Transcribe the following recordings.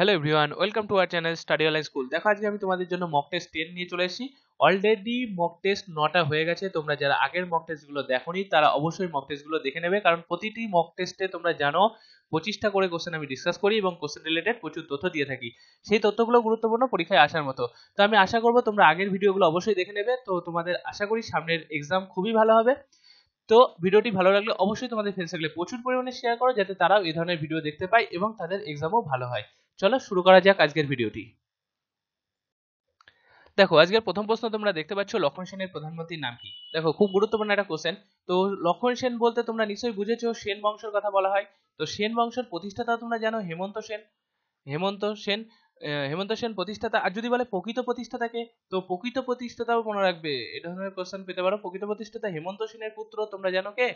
hello everyone welcome to our channel study online school দেখো আজকে আমি তোমাদের জন্য মক টেস্ট টেন নিয়ে চলে এসেছি অলরেডি মক টেস্ট নটা হয়ে গেছে তোমরা যারা আগের মক টেস্টগুলো দেখোনি তারা অবশ্যই মক টেস্টগুলো দেখে নেবে কারণ প্রতিটি মক টেস্টে তোমরা জানো পঁচিশটা করে কোশ্চেন আমি ডিসকাস করি এবং কোশ্চেন রিলেটেড প্রচুর তথ্য দিয়ে থাকি সেই তথ্যগুলো গুরুত্বপূর্ণ পরীক্ষায় আসার মতো তো আমি আশা করবো তোমরা আগের ভিডিওগুলো অবশ্যই দেখে নেবে তো তোমাদের আশা করি সামনের এক্সাম খুবই ভালো হবে তো ভিডিওটি ভালো লাগলে অবশ্যই তোমাদের ফ্রেন্ড সার্কেলে প্রচুর পরিমাণে শেয়ার করো যাতে তারাও এই ধরনের ভিডিও দেখতে পায় এবং তাদের এক্সামও ভালো হয় চলো শুরু করা যাক আজকের ভিডিওটি দেখো আজকের প্রথম প্রশ্ন তোমরা দেখতে পাচ্ছ লক্ষণ সেনের প্রধানমন্ত্রীর নাম কি দেখো খুব গুরুত্বপূর্ণ একটা কোশ্চেন তো লক্ষণ সেন বলতে তোমরা নিশ্চয়ই বুঝেছো সেন বংশের কথা বলা হয় তো সেন বংশের প্রতিষ্ঠাতা তোমরা জানো হেমন্ত সেন হেমন্ত সেন হেমন্ত সেন প্রতিষ্ঠাতা আর যদি বলে প্রকৃত প্রতিষ্ঠাতাকে তো প্রকৃত প্রতিষ্ঠাতাও মনে রাখবে এটা ধরনের কোশ্চেন পেতে পারো প্রকৃত প্রতিষ্ঠাতা হেমন্ত সেনের পুত্র তোমরা জানো কে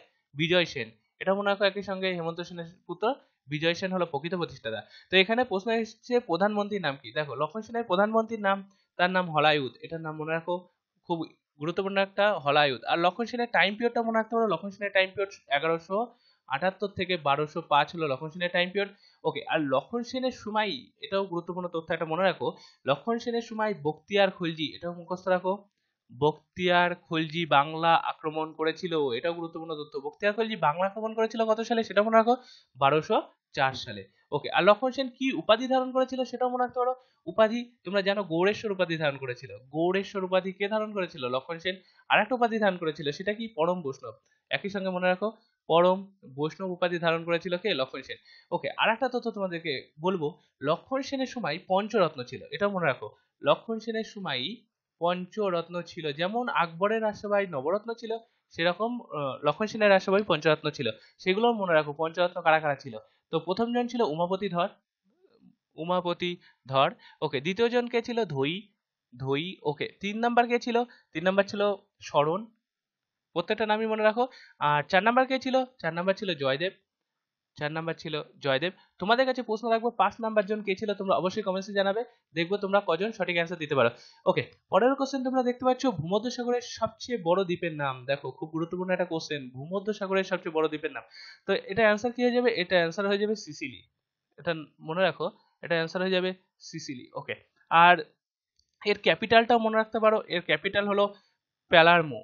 বিজয় সেন এটা মনে রাখো একই সঙ্গে হেমন্ত সেনের পুত্র বিজয় সেন হলো প্রকৃত প্রতিষ্ঠাতা তো এখানে প্রশ্ন এসেছে প্রধানমন্ত্রীর নাম কি দেখো লক্ষ্মণ সেনের প্রধানমন্ত্রীর নাম তার নাম হলায়ুদ এটার নাম মনে রাখো খুব গুরুত্বপূর্ণ একটা হলায়ুদ আর লক্ষণ সেনের টাইম পিরিয়ডটা মনে রাখতে পারো লক্ষণ সেনের টাইম পিরিয়ড এগারোশো আটাত্তর থেকে বারোশো পাঁচ হলো লক্ষণ সেনের টাইম পিরিয়ড ওকে আর লক্ষণ সেনের সময় এটাও গুরুত্বপূর্ণ তথ্য একটা মনে রাখো লক্ষণ সেনের সময় বক্তিয়ার খুলজি এটাও মুখস্থ রাখো বক্তিয়ার খলজি বাংলা আক্রমণ করেছিল এটাও গুরুত্বপূর্ণ তথ্য বক্তিয়ার খলজি বাংলা আক্রমণ করেছিল কত সালে সেটা মনে রাখো বারোশো চার সালে ওকে আর লক্ষণ সেন কি উপাধি ধারণ করেছিল সেটাও মনে রাখতে পারো উপাধি তোমরা জানো গৌরেশ্বর উপাধি ধারণ করেছিল গৌরেশ্বর উপাধি কে ধারণ করেছিল লক্ষণ সেন আর একটা উপাধি ধারণ করেছিল সেটা কি পরম বৈষ্ণব একই সঙ্গে মনে রাখো পরম বৈষ্ণব উপাধি ধারণ করেছিল কে লক্ষণ সেন ওকে আর একটা তথ্য তোমাদেরকে বলবো লক্ষণ সেনের সময় পঞ্চরত্ন ছিল এটা মনে রাখো লক্ষণ সেনের সময় পঞ্চরত্ন ছিল যেমন আকবরের রাজসভায় নবরত্ন ছিল সেরকম লক্ষণ সেনের রাজসভায় পঞ্চরত্ন ছিল সেগুলো মনে রাখো পঞ্চরত্ন কারা কারা ছিল তো প্রথম জন ছিল উমাপতি ধর উমাপতি ধর ওকে দ্বিতীয় জন কে ছিল ধই ধই ওকে তিন নাম্বার কে ছিল তিন নাম্বার ছিল শরণ প্রত্যেকটা নামই মনে রাখো আর চার নাম্বার কে ছিল চার নাম্বার ছিল জয়দেব চার নাম্বার ছিল জয়দেব তোমাদের কাছে প্রশ্ন রাখবো পাঁচ নাম্বার জন কে ছিল তোমরা অবশ্যই কমেন্টসে জানাবে দেখবো তোমরা কজন সঠিক অ্যান্সার দিতে পারো ওকে পরের কোশ্চেন তোমরা দেখতে পাচ্ছ ভূমধ্যসাগরের সবচেয়ে বড় দ্বীপের নাম দেখো খুব গুরুত্বপূর্ণ একটা কোশ্চেন ভূমধ্যসাগরের সবচেয়ে বড় দ্বীপের নাম তো এটা অ্যান্সার কি হয়ে যাবে এটা অ্যান্সার হয়ে যাবে সিসিলি এটা মনে রাখো এটা অ্যান্সার হয়ে যাবে সিসিলি ওকে আর এর ক্যাপিটালটাও মনে রাখতে পারো এর ক্যাপিটাল হলো প্যালার্মো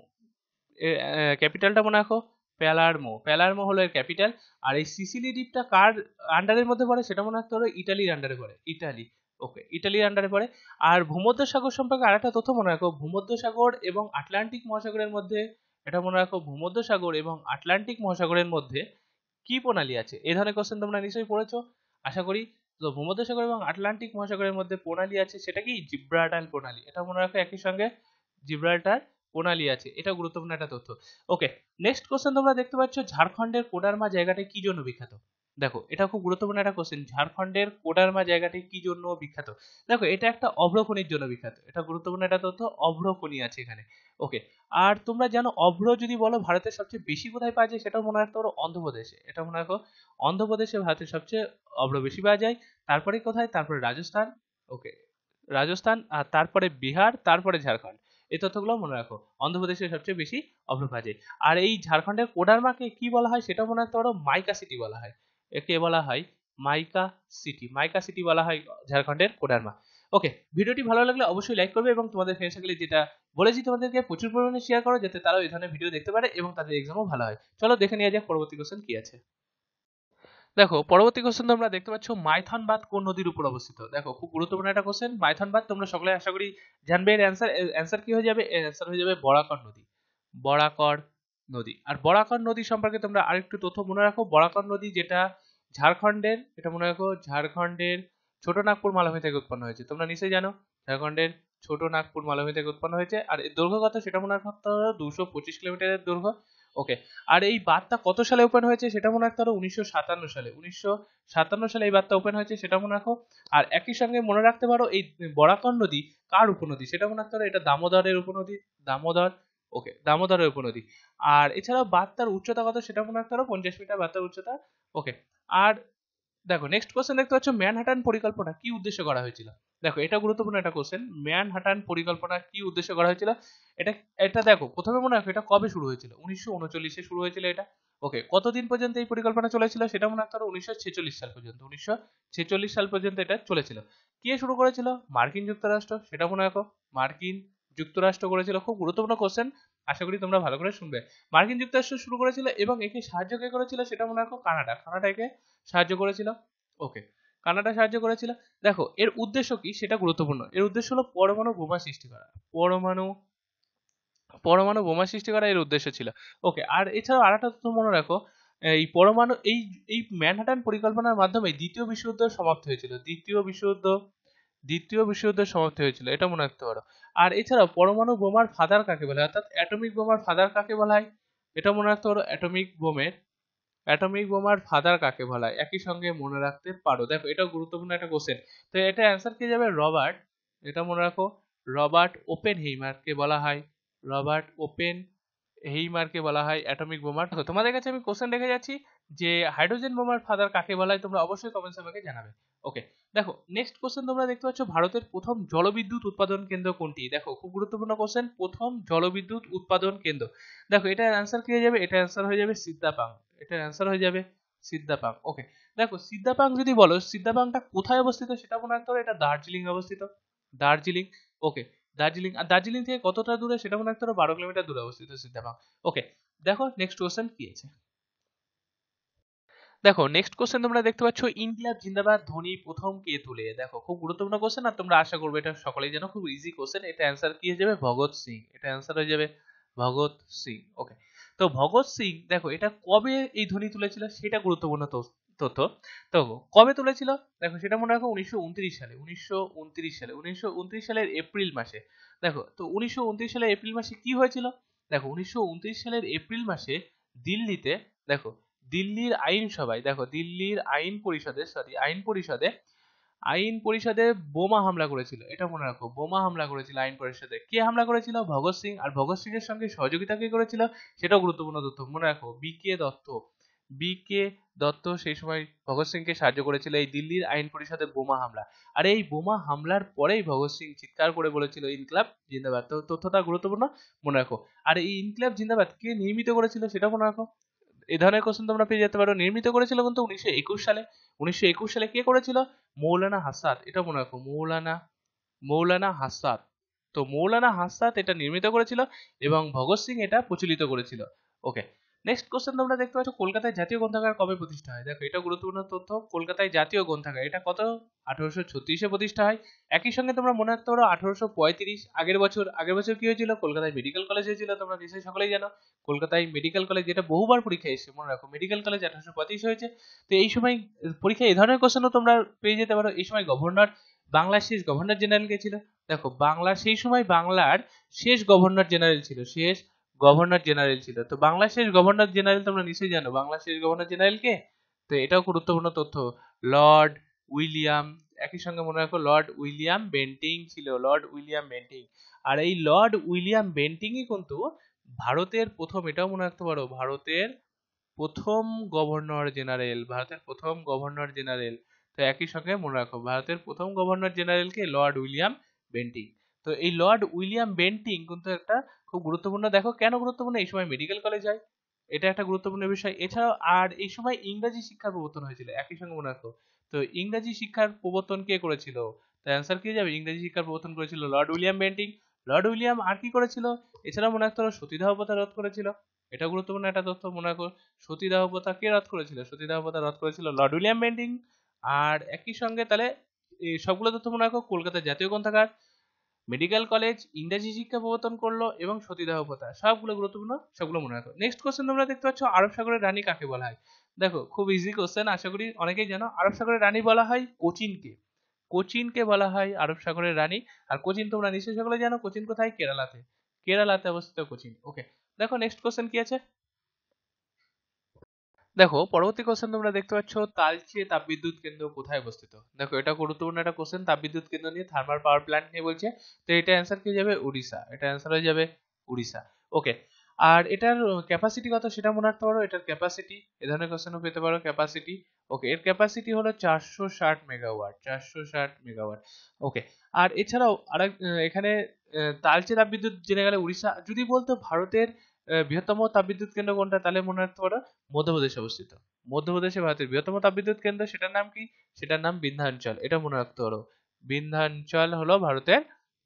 ক্যাপিটালটা মনে রাখো প্যালারমো প্যালারমো হলো এর ক্যাপিটাল আর এই সিসিলি দ্বীপটা কার আন্ডারের মধ্যে পড়ে সেটা মনে রাখতে হবে ইটালির আন্ডারে পড়ে ইটালি ওকে ইটালির আন্ডারে পড়ে আর ভূমধ্য সাগর সম্পর্কে আরেকটা তথ্য মনে রাখো ভূমধ্য সাগর এবং আটলান্টিক মহাসাগরের মধ্যে এটা মনে রাখো ভূমধ্য সাগর এবং আটলান্টিক মহাসাগরের মধ্যে কি প্রণালী আছে এ ধরনের কোশ্চেন তোমরা নিশ্চয়ই পড়েছো আশা করি তো ভূমধ্য সাগর এবং আটলান্টিক মহাসাগরের মধ্যে প্রণালী আছে সেটা কি জিব্রাল্টার প্রণালী এটা মনে রাখো একই সঙ্গে জিব্রাল্টার প্রণালী আছে এটা গুরুত্বপূর্ণ একটা তথ্য ওকে নেক্সট কোশ্চেন তোমরা দেখতে পাচ্ছ ঝাড়খণ্ডের কোডারমা জায়গাটি কি জন্য বিখ্যাত দেখো এটা খুব গুরুত্বপূর্ণ একটা কোশ্চেন ঝাড়খণ্ডের কোডারমা জায়গাটি কি জন্য বিখ্যাত দেখো এটা একটা অভ্রখনির জন্য বিখ্যাত এটা গুরুত্বপূর্ণ একটা তথ্য অভ্রখনি আছে এখানে ওকে আর তোমরা জানো অভ্র যদি বলো ভারতের সবচেয়ে বেশি কোথায় পাওয়া যায় সেটা মনে রাখতে পারো অন্ধ্রপ্রদেশে এটা মনে রাখো অন্ধ্রপ্রদেশে ভারতের সবচেয়ে অভ্র বেশি পাওয়া যায় তারপরে কোথায় তারপরে রাজস্থান ওকে রাজস্থান আর তারপরে বিহার তারপরে ঝাড়খণ্ড এই তথ্যগুলো মনে রাখো অন্ধ্রপ্রদেশে সবচেয়ে বেশি অম্লভাজে আর এই ঝাড়খণ্ডের কোডারমাকে কি বলা হয় সেটা মনে রাখতে পারো মাইকা সিটি বলা হয় একে বলা হয় মাইকা সিটি মাইকা সিটি বলা হয় ঝাড়খণ্ডের কোডারমা ওকে ভিডিওটি ভালো লাগলে অবশ্যই লাইক করবে এবং তোমাদের ফ্রেন্ড সার্কেলে যেটা বলেছি তোমাদেরকে প্রচুর পরিমাণে শেয়ার করো যাতে তারাও এই ধরনের ভিডিও দেখতে পারে এবং তাদের এক্সামও ভালো হয় চলো দেখে নেওয়া যাক পরবর্তী কোশ্চেন কি আছে দেখো পরবর্তী কোশ্চেন তোমরা দেখতে পাচ্ছ মাইথন বাঁধ কোন নদীর উপর অবস্থিত দেখো খুব গুরুত্বপূর্ণ একটা কোশ্চেন মাইথন বাঁধ তোমরা সকলে আশা করি জানবে এর অ্যান্সার অ্যান্সার কি হয়ে যাবে অ্যান্সার হয়ে যাবে বড়াকর নদী বড়াকর নদী আর বরাকর নদী সম্পর্কে তোমরা আরেকটু তথ্য মনে রাখো বড়াকর নদী যেটা ঝাড়খণ্ডের এটা মনে রাখো ঝাড়খণ্ডের ছোট নাগপুর মালভূমি থেকে উৎপন্ন হয়েছে তোমরা নিশ্চয়ই জানো ঝাড়খণ্ডের ছোট নাগপুর মালভূমি থেকে উৎপন্ন হয়েছে আর এর দৈর্ঘ্য কত সেটা মনে রাখো দুশো পঁচিশ কিলোমিটারের দৈর্ঘ্য ওকে আর এই বার্তা কত সালে ওপেন হয়েছে সেটা মনে রাখতে হবে উনিশশো সাতান্ন সালে উনিশশো সাতান্ন সালে এই বার্তা ওপেন হয়েছে সেটা মনে রাখো আর একই সঙ্গে মনে রাখতে পারো এই বরাকর নদী কার উপনদী সেটা মনে রাখতে পারো এটা দামোদরের উপনদী দামোদর ওকে দামোদরের উপনদী আর এছাড়াও বার্তার উচ্চতা কত সেটা মনে রাখতে পারো পঞ্চাশ মিটার বার্তার উচ্চতা ওকে আর দেখো নেক্সট কোশ্চেন দেখতে পাচ্ছ ম্যানহাটান পরিকল্পনা কি উদ্দেশ্যে করা হয়েছিল দেখো এটা গুরুত্বপূর্ণ একটা কোশ্চেন ম্যানহাটান পরিকল্পনা কি উদ্দেশ্যে করা হয়েছিল এটা এটা দেখো প্রথমে মনে রাখো এটা কবে শুরু হয়েছিল উনিশশো উনচল্লিশে শুরু হয়েছিল এটা ওকে কতদিন পর্যন্ত এই পরিকল্পনা চলেছিল সেটা মনে রাখতে উনিশশো ছেচল্লিশ সাল পর্যন্ত উনিশশো ছেচল্লিশ সাল পর্যন্ত এটা চলেছিল কে শুরু করেছিল মার্কিন যুক্তরাষ্ট্র সেটা মনে রাখো মার্কিন যুক্তরাষ্ট্র করেছিল খুব গুরুত্বপূর্ণ কোশ্চেন আশা করি তোমরা ভালো করে শুনবে মার্কিন যুক্তরাষ্ট্র শুরু করেছিল এবং একে সাহায্য কে করেছিল সেটা মনে রাখো কানাডা কানাডা একে সাহায্য করেছিল ওকে কানাডা সাহায্য করেছিল দেখো এর উদ্দেশ্য কি সেটা গুরুত্বপূর্ণ এর উদ্দেশ্য হলো পরমাণু বোমা সৃষ্টি করা পরমাণু পরমাণু বোমা সৃষ্টি করা এর উদ্দেশ্য ছিল ওকে আর এছাড়াও আর একটা তথ্য মনে রাখো এই পরমাণু এই এই ম্যানহাটন পরিকল্পনার মাধ্যমে দ্বিতীয় বিশ্বযুদ্ধ সমাপ্ত হয়েছিল দ্বিতীয় বিশ্বযুদ্ধ দ্বিতীয় বিশ্বযুদ্ধের সমাপ্তি হয়েছিল এটা মনে রাখতে পারো আর এছাড়াও পরমাণু বোমার ফাদার কাকে বলা হয় অর্থাৎ অ্যাটমিক বোমার ফাদার কাকে বলা হয় এটা মনে রাখতে পারো অ্যাটমিক বোমের অ্যাটমিক বোমার ফাদার কাকে বলা হয় একই সঙ্গে মনে রাখতে পারো দেখো এটা গুরুত্বপূর্ণ একটা কোশ্চেন তো এটা অ্যান্সার কি যাবে রবার্ট এটা মনে রাখো রবার্ট ওপেন হেইমারকে বলা হয় রবার্ট ওপেন হেইমারকে বলা হয় অ্যাটমিক বোমার তো তোমাদের কাছে আমি কোশ্চেন রেখে যাচ্ছি যে হাইড্রোজেন বোমার ফাদার কাকে বলা হয় তোমরা অবশ্যই কমেন্টস আমাকে জানাবে ওকে দেখো নেক্সট কোশ্চেন তোমরা দেখতে পাচ্ছ ভারতের প্রথম জলবিদ্যুৎ উৎপাদন কেন্দ্র কোনটি দেখো খুব গুরুত্বপূর্ণ কোশ্চেন প্রথম জলবিদ্যুৎ উৎপাদন কেন্দ্র দেখো এটার অ্যান্সার কি হয়ে যাবে এটার অ্যান্সার হয়ে যাবে সিদ্ধাপাং এটার অ্যান্সার হয়ে যাবে সিদ্ধাপাং ওকে দেখো সিদ্ধাপাং যদি বলো সিদ্ধাপাংটা কোথায় অবস্থিত সেটা মনে রাখতে হবে এটা দার্জিলিং অবস্থিত দার্জিলিং ওকে দার্জিলিং আর দার্জিলিং থেকে কতটা দূরে সেটা মনে রাখতে হবে বারো কিলোমিটার দূরে অবস্থিত সিদ্ধাপাং ওকে দেখো নেক্সট কোশ্চেন কি আছে দেখো নেক্সট কোশ্চেন তোমরা দেখতে পাচ্ছ ইন্ডিয়া জিন্দাবাদ ধোনি প্রথম কে তুলে দেখো খুব গুরুত্বপূর্ণ কোশ্চেন আর তোমরা আশা করবে এটা সকলেই যেন খুব ইজি কোশ্চেন এটা অ্যান্সার কি হয়ে যাবে ভগৎ সিং এটা অ্যান্সার হয়ে যাবে ভগৎ সিং ওকে তো ভগৎ সিং দেখো এটা কবে এই ধ্বনি তুলেছিল সেটা গুরুত্বপূর্ণ তথ্য তো কবে তুলেছিল দেখো সেটা মনে রাখো উনিশশো সালে উনিশশো সালে উনিশশো সালের এপ্রিল মাসে দেখো তো উনিশশো সালের এপ্রিল মাসে কি হয়েছিল দেখো উনিশশো সালের এপ্রিল মাসে দিল্লিতে দেখো দিল্লির আইনসভায় দেখো দিল্লির আইন পরিষদে সরি আইন পরিষদে আইন পরিষদে বোমা হামলা করেছিল এটা মনে রাখো বোমা হামলা করেছিল আইন পরিষদে কে হামলা করেছিল ভগৎ সিং আর ভগৎ সিং এর সঙ্গে সহযোগিতা কে করেছিল সেটাও গুরুত্বপূর্ণ তথ্য মনে রাখো B K Dutt B K Dutt সেই সময় ভগৎ সিংকে সাহায্য করেছিল এই দিল্লির আইন পরিষদে বোমা হামলা আর এই বোমা হামলার পরেই ভগৎ সিং চিৎকার করে বলেছিল ইনকলাব জিন্দাবাদ তো তথ্যটা গুরুত্বপূর্ণ মনে রাখো আর এই ইনকলাব জিন্দাবাদ কে নির্মিত করেছিল সেটা মনে রাখো এ ধরনের কোশ্চেন তোমরা পেয়ে যেতে পারো নির্মিত করেছিল কিন্তু উনিশশো একুশ সালে উনিশশো একুশ সালে কে করেছিল মৌলানা হাসাদ এটা মনে রাখো মৌলানা মৌলানা হাসাদ তো মৌলানা হাসাদ এটা নির্মিত করেছিল এবং ভগৎ সিং এটা প্রচলিত করেছিল ওকে নেক্সট কোশ্চেন তোমরা দেখতে পাচ্ছ কলকাতায় জাতীয় গ্রন্থাগার কবে প্রতিষ্ঠা হয় দেখো এটা গুরুত্বপূর্ণ তথ্য কলকাতায় জাতীয় গ্রন্থাগার এটা কত আঠারোশো ছত্রিশে প্রতিষ্ঠা হয় একই সঙ্গে তোমরা মনে রাখতে পারো আঠারোশো পঁয়ত্রিশ আগের বছর আগের বছর কি হয়েছিল কলকাতায় মেডিকেল কলেজ হয়েছিল তোমরা নিশ্চয়ই সকলেই জানো কলকাতায় মেডিকেল কলেজ যেটা বহুবার পরীক্ষা এসেছে মনে রাখো মেডিকেল কলেজ আঠারোশো পঁয়ত্রিশ হয়েছে তো এই সময় পরীক্ষায় এ ধরনের কোশ্চেনও তোমরা পেয়ে যেতে পারো এই সময় গভর্নর বাংলার শেষ গভর্নর জেনারেল কে ছিল দেখো বাংলার সেই সময় বাংলার শেষ গভর্নর জেনারেল ছিল শেষ গভর্নর জেনারেল ছিল তো বাংলার শেষ গভর্নর জেনারেল তোমরা নিশ্চয়ই জানো বাংলার শেষ গভর্নর জেনারেল কে তো এটাও গুরুত্বপূর্ণ তথ্য লর্ড উইলিয়াম একই সঙ্গে মনে রাখো লর্ড উইলিয়াম বেন্টিং ছিল লর্ড উইলিয়াম বেন্টিং আর এই লর্ড উইলিয়াম বেন্টিংই কিন্তু ভারতের প্রথম এটাও মনে রাখতে পারো ভারতের প্রথম গভর্নর জেনারেল ভারতের প্রথম গভর্নর জেনারেল তো একই সঙ্গে মনে রাখো ভারতের প্রথম গভর্নর জেনারেল কে লর্ড উইলিয়াম বেন্টিং তো এই লর্ড উইলিয়াম বেন্টিং কিন্তু একটা খুব গুরুত্বপূর্ণ দেখো কেন গুরুত্বপূর্ণ এই সময় মেডিকেল কলেজ হয় এটা একটা গুরুত্বপূর্ণ বিষয় এছাড়াও আর এই সময় ইংরাজি শিক্ষার প্রবর্তন হয়েছিল একই সঙ্গে মনে রাখো তো ইংরাজি শিক্ষার প্রবর্তন কে করেছিল তো অ্যান্সার কি যাবে ইংরেজি শিক্ষার প্রবর্তন করেছিল Lord William Bentinck Lord William আর কি করেছিল এছাড়াও মনে রাখতে সতীদাহ প্রথা রোধ করেছিল এটা গুরুত্বপূর্ণ একটা তথ্য মনে রাখো সতীদাহ প্রথা কে রদ করেছিল সতীদাহ প্রথা রদ করেছিল লর্ড উইলিয়াম বেন্টিং আর একই সঙ্গে তাহলে এই সবগুলো তথ্য মনে রাখো কলকাতার জাতীয় গ্রন্থাগার মেডিকেল কলেজ ইংরাজি শিক্ষা প্রবর্তন করলো এবং সতীদাহ প্রথা সবগুলো গুরুত্বপূর্ণ সবগুলো মনে রাখো নেক্সট কোশ্চেন তোমরা দেখতে পাচ্ছ আরব সাগরের রানী কাকে বলা হয় দেখো খুব ইজি কোশ্চেন আশা করি অনেকেই জানো আরব সাগরের রানী বলা হয় কোচিনকে কোচিনকে বলা হয় আরব সাগরের রানী আর কোচিন তোমরা নিশ্চয়ই সকলে জানো কোচিন কোথায় কেরালাতে কেরালাতে অবস্থিত কোচিন ওকে দেখো নেক্সট কোশ্চেন কি আছে দেখো পরবর্তী কোশ্চেন তোমরা দেখতে পাচ্ছ তালচে তাপবিদ্যুৎ কেন্দ্র কোথায় অবস্থিত দেখো এটা গুরুত্বপূর্ণ একটা কোশ্চেন তাপবিদ্যুৎ কেন্দ্র নিয়ে থার্মাল পাওয়ার প্ল্যান্ট নিয়ে বলছে তো এটা অ্যান্সার কি যাবে উড়িষ্যা এটা অ্যান্সার হয়ে যাবে উড়িষ্যা ওকে আর এটার ক্যাপাসিটি কত সেটা মনে রাখতে পারো এটার ক্যাপাসিটি এ ধরনের কোশ্চেনও পেতে পারো ক্যাপাসিটি ওকে এর ক্যাপাসিটি হলো চারশো ষাট মেগাওয়াট চারশো ষাট মেগাওয়াট ওকে আর এছাড়াও আর এখানে তালচে তাপবিদ্যুৎ জেনে গেলে উড়িষ্যা যদি বলতো ভারতের বৃহত্তম তাপবিদ্যুৎ কেন্দ্র কোনটা তাহলে মনে রাখতে পারো মধ্যপ্রদেশে অবস্থিত মধ্যপ্রদেশে ভারতের বৃহত্তম তাপবিদ্যুৎ কেন্দ্র সেটার নাম কি সেটার নাম বিন্ধ্যাঞ্চল এটা মনে রাখতে পারো বিন্ধ্যাঞ্চল হলো ভারতের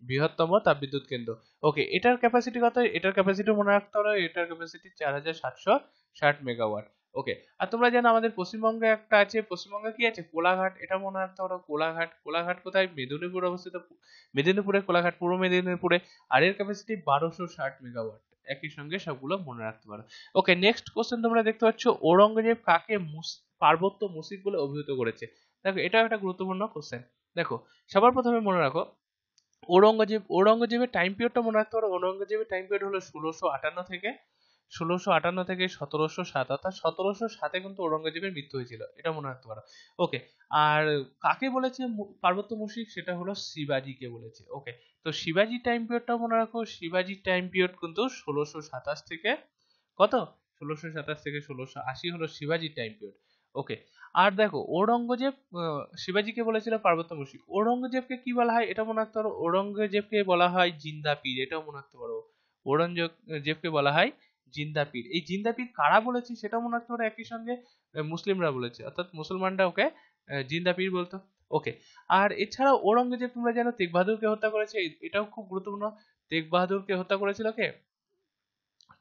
বৃহত্তম তাপবিদ্যুৎ কেন্দ্র ওকে এটার ক্যাপাসিটি কত এটার ক্যাপাসিটি মনে রাখতে পারো এটার ক্যাপাসিটি চার হাজার সাতশো ষাট মেগাওয়াট ওকে আর তোমরা জানো আমাদের পশ্চিমবঙ্গে একটা আছে পশ্চিমবঙ্গে কি আছে কোলাঘাট এটা মনে রাখতে পারো কোলাঘাট কোলাঘাট কোথায় মেদিনীপুর অবস্থিত মেদিনীপুরে কোলাঘাট পূর্ব মেদিনীপুরে আর এর ক্যাপাসিটি বারোশো ষাট মেগাওয়াট একই সঙ্গে সবগুলো মনে রাখতে পারো ওকে নেক্সট কোশ্চেন তোমরা দেখতে পাচ্ছ ঔরঙ্গজেব কাকে পার্বত্য মুসিদ বলে অভিহিত করেছে দেখো এটাও একটা গুরুত্বপূর্ণ কোশ্চেন দেখো সবার প্রথমে মনে রাখো ঔরঙ্গজেব ঔরঙ্গজেবের টাইম পিরিয়ডটা মনে রাখতে পারো ঔরঙ্গজেবের টাইম পিরিয়ড হলো ষোলোশো আটান্ন থেকে ষোলোশো আটান্ন থেকে সতেরোশো সাত অর্থাৎ সতেরোশো সাতে কিন্তু ঔরঙ্গজেবের মৃত্যু হয়েছিল এটা মনে রাখতে পারো ওকে আর কাকে বলেছে পার্বত্য মুশিক সেটা হলো শিবাজিকে বলেছে ওকে তো শিবাজি টাইম পিরিয়ডটা মনে রাখো শিবাজির টাইম পিরিয়ড কিন্তু ষোলোশো সাতাশ থেকে কত ষোলোশো সাতাশ থেকে ষোলোশো আশি হলো শিবাজির টাইম পিরিয়ড ওকে আর দেখো ঔরঙ্গজেব শিবাজিকে বলেছিল পার্বত্য মুশিক ঔরঙ্গজেবকে কি বলা হয় এটা মনে রাখতে পারো ঔরঙ্গজেবকে বলা হয় জিন্দা পীর এটাও মনে রাখতে পারো ঔরঙ্গজেবকে বলা হয় জিন্দা পীর এই জিন্দা পীর কারা বলেছে সেটা মনে হচ্ছে ওরা একই সঙ্গে মুসলিমরা বলেছে অর্থাৎ মুসলমানরা ওকে জিন্দা পীর বলতো ওকে আর এছাড়া ঔরঙ্গজেব তোমরা জানো তেগ বাহাদুরকে হত্যা করেছে এটাও খুব গুরুত্বপূর্ণ তেগ বাহাদুরকে হত্যা করেছিল কে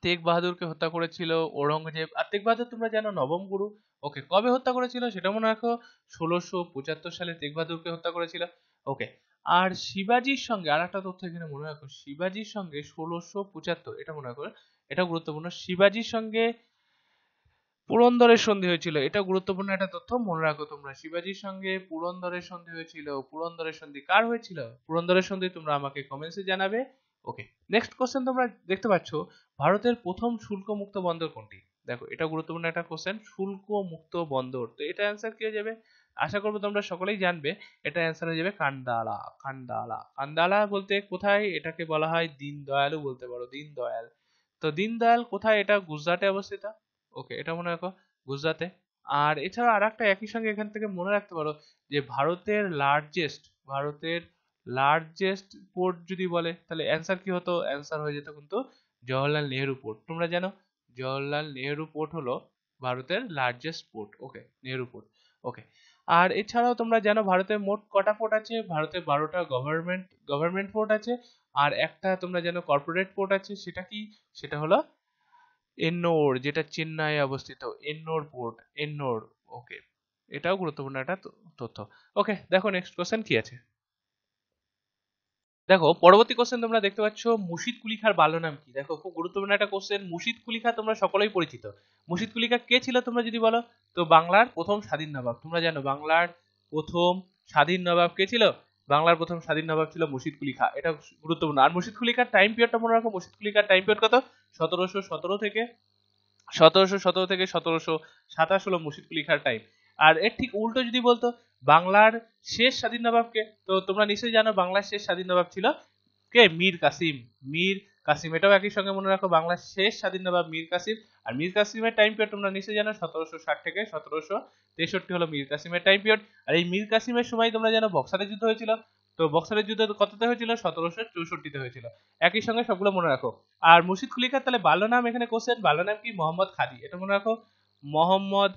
তেগ বাহাদুরকে হত্যা করেছিল ঔরঙ্গজেব আর তেগ বাহাদুর তোমরা জানো নবম গুরু ওকে কবে হত্যা করেছিল সেটা মনে রাখো ষোলোশো পঁচাত্তর সালে তেগ বাহাদুরকে হত্যা করেছিল ওকে আর শিবাজির সঙ্গে আর একটা তথ্য এখানে মনে রাখো শিবাজির সঙ্গে ষোলোশো পঁচাত্তর এটা মনে রাখো এটা গুরুত্বপূর্ণ শিবাজির সঙ্গে পুরন্দরের সন্ধি হয়েছিল এটা গুরুত্বপূর্ণ একটা তথ্য মনে রাখো তোমরা শিবাজির সঙ্গে পুরন্দরের সন্ধি হয়েছিল পুরন্দরের সন্ধি কার হয়েছিল পুরন্দরের সন্ধি তোমরা আমাকে কমেন্টসে জানাবে ওকে নেক্সট কোশ্চেন তোমরা দেখতে পাচ্ছ ভারতের প্রথম শুল্ক মুক্ত বন্দর কোনটি দেখো এটা গুরুত্বপূর্ণ একটা কোশ্চেন শুল্ক মুক্ত বন্দর তো এটা অ্যান্সার কি হয়ে যাবে আশা করবো তোমরা সকলেই জানবে এটা অ্যান্সার হয়ে যাবে কান্দালা কান্দালা কান্দালা বলতে কোথায় এটাকে বলা হয় দীনদয়ালও বলতে পারো দীনদয়াল তো দীনদয়াল কোথায় এটা গুজরাটে অবস্থিত ওকে এটা মনে রাখো গুজরাটে আর এছাড়া আর একটা একই সঙ্গে এখান থেকে মনে রাখতে পারো যে ভারতের লার্জেস্ট ভারতের লার্জেস্ট পোর্ট যদি বলে তাহলে অ্যান্সার কি হতো অ্যান্সার হয়ে যেত কিন্তু জওহরলাল নেহেরু পোর্ট তোমরা জানো জওহরলাল নেহেরু পোর্ট হলো ভারতের largest port okay Nehru port okay আর এছাড়াও তোমরা জানো ভারতে মোট কটা পোর্ট আছে ভারতে বারোটা গভর্নমেন্ট গভর্নমেন্ট পোর্ট আছে আর একটা তোমরা জানো কর্পোরেট পোর্ট আছে সেটা কি সেটা হলো এন্নোর যেটা চেন্নাই অবস্থিত এন্নোর পোর্ট এন্নোর ওকে এটাও গুরুত্বপূর্ণ একটা তথ্য ওকে দেখো নেক্সট কোশ্চেন কি আছে দেখো পরবর্তী কোশ্চেন তোমরা দেখতে পাচ্ছ মুশিদ কুলিখার বাল্য নাম কি দেখো খুব গুরুত্বপূর্ণ একটা কোশ্চেন মুশিদ কুলিখা তোমরা সকলেই পরিচিত মুশিদ কুলিখা কে ছিল তোমরা যদি বলো তো বাংলার প্রথম স্বাধীন নবাব তোমরা জানো বাংলার প্রথম স্বাধীন নবাব কে ছিল বাংলার প্রথম স্বাধীন নবাব ছিল মুশিদ কুলিখা এটা গুরুত্বপূর্ণ আর মুশিদ কুলিখার টাইম পিরিয়ডটা মনে রাখো মুশিদ কুলিখার টাইম পিরিয়ড কত সতেরোশো সতেরো থেকে সতেরোশো সতেরো থেকে সতেরোশো সাতাশ হলো মুশিদ কুলি খার টাইম আর এর ঠিক উল্টো যদি বলতো বাংলার শেষ স্বাধীন নবাবকে তো তোমরা নিশ্চয়ই জানো বাংলার শেষ স্বাধীন নবাব ছিল কে মীর কাসিম মীর কাসিম এটাও একই সঙ্গে মনে রাখো বাংলার শেষ স্বাধীন নবাব মীর কাসিম আর মীর কাসিমের টাইম পিরিয়ড তোমরা নিশ্চয়ই জানো সতেরোশো ষাট থেকে সতেরোশো তেষট্টি হলো মীর কাসিমের টাইম পিরিয়ড আর এই মীর কাসিমের সময় তোমরা জানো বক্সারের যুদ্ধ হয়েছিল তো বক্সারের যুদ্ধ কততে হয়েছিল সতেরোশো চৌষট্টিতে হয়েছিল একই সঙ্গে সবগুলো মনে রাখো আর মুর্শিদ কুলিকার তাহলে বাল্য নাম এখানে কোশ্চেন বাল্য নাম কি মোহাম্মদ খাদি এটা মনে রাখো মোহাম্মদ